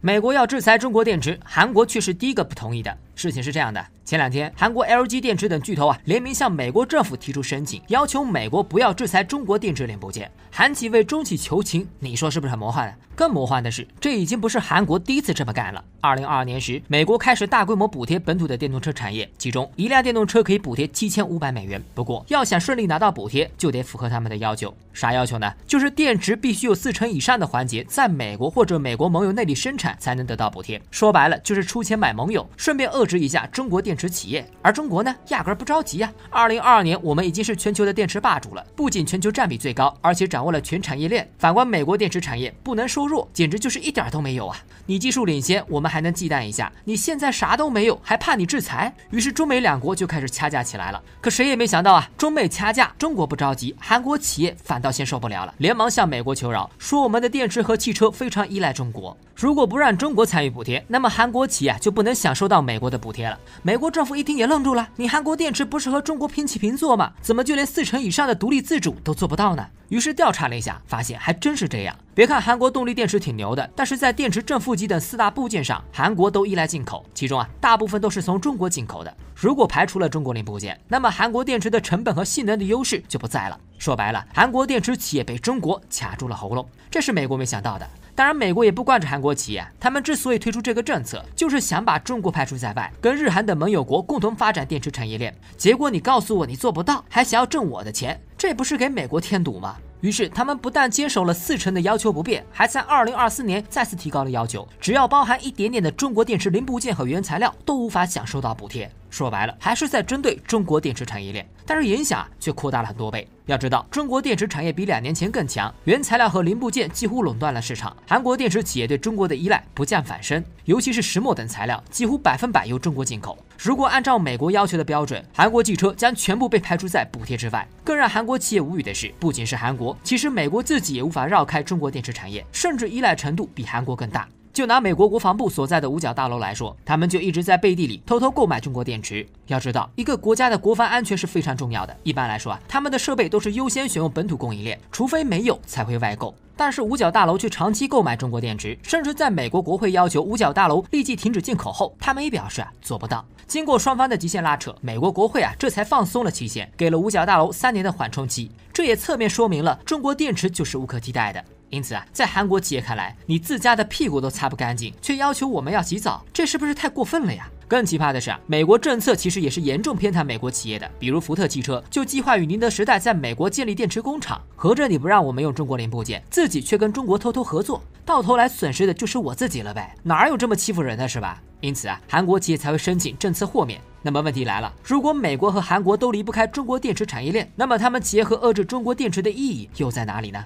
美国要制裁中国电池，韩国却是第一个不同意的。事情是这样的，前两天韩国 LG 电池等巨头啊联名向美国政府提出申请，要求美国不要制裁中国电池零部件。韩企为中企求情，你说是不是很魔幻？更魔幻的是，这已经不是韩国第一次这么干了。二零二二年时，美国开始大规模补贴本土的电动车产业，其中一辆电动车可以补贴七千五百美元。不过要想顺利拿到补贴，就得符合他们的要求。啥要求呢？就是电池必须有四成以上的环节在美国或者美国盟友那里生产，才能得到补贴。说白了就是出钱买盟友，顺便制。指一下中国电池企业，而中国呢，压根儿不着急呀。二零二二年，我们已经是全球的电池霸主了，不仅全球占比最高，而且掌握了全产业链。反观美国电池产业，不能说弱，简直就是一点都没有啊！你技术领先，我们还能忌惮一下；你现在啥都没有，还怕你制裁？于是中美两国就开始掐架起来了。可谁也没想到啊，中美掐架，中国不着急，韩国企业反倒先受不了了，连忙向美国求饶，说我们的电池和汽车非常依赖中国。如果不让中国参与补贴，那么韩国企业就不能享受到美国的补贴了。美国政府一听也愣住了：“你韩国电池不是和中国平起平坐吗？怎么就连四成以上的独立自主都做不到呢？”于是调查了一下，发现还真是这样。别看韩国动力电池挺牛的，但是在电池正负极等四大部件上，韩国都依赖进口，其中啊，大部分都是从中国进口的。如果排除了中国零部件，那么韩国电池的成本和性能的优势就不在了。说白了，韩国电池企业被中国卡住了喉咙，这是美国没想到的。当然，美国也不惯着韩国企业。他们之所以推出这个政策，就是想把中国排除在外，跟日韩等盟友国共同发展电池产业链。结果，你告诉我你做不到，还想要挣我的钱，这不是给美国添堵吗？于是，他们不但坚守了四成的要求不变，还在二零二四年再次提高了要求，只要包含一点点的中国电池零部件和原材料，都无法享受到补贴。说白了，还是在针对中国电池产业链，但是影响却扩大了很多倍。要知道，中国电池产业比两年前更强，原材料和零部件几乎垄断了市场，韩国电池企业对中国的依赖不降反升，尤其是石墨等材料几乎百分百由中国进口。如果按照美国要求的标准，韩国汽车将全部被排除在补贴之外。更让韩国企业无语的是，不仅是韩国，其实美国自己也无法绕开中国电池产业，甚至依赖程度比韩国更大。就拿美国国防部所在的五角大楼来说，他们就一直在背地里偷偷购买中国电池。要知道，一个国家的国防安全是非常重要的。一般来说啊，他们的设备都是优先选用本土供应链，除非没有才会外购。但是五角大楼却长期购买中国电池，甚至在美国国会要求五角大楼立即停止进口后，他们也表示啊做不到。经过双方的极限拉扯，美国国会啊这才放松了期限，给了五角大楼三年的缓冲期。这也侧面说明了中国电池就是无可替代的。因此啊，在韩国企业看来，你自家的屁股都擦不干净，却要求我们要洗澡，这是不是太过分了呀？更奇葩的是，美国政策其实也是严重偏袒美国企业的，比如福特汽车就计划与宁德时代在美国建立电池工厂。合着你不让我们用中国零部件，自己却跟中国偷偷合作，到头来损失的就是我自己了呗？哪有这么欺负人的是吧？因此啊，韩国企业才会申请政策豁免。那么问题来了，如果美国和韩国都离不开中国电池产业链，那么他们业合遏制中国电池的意义又在哪里呢？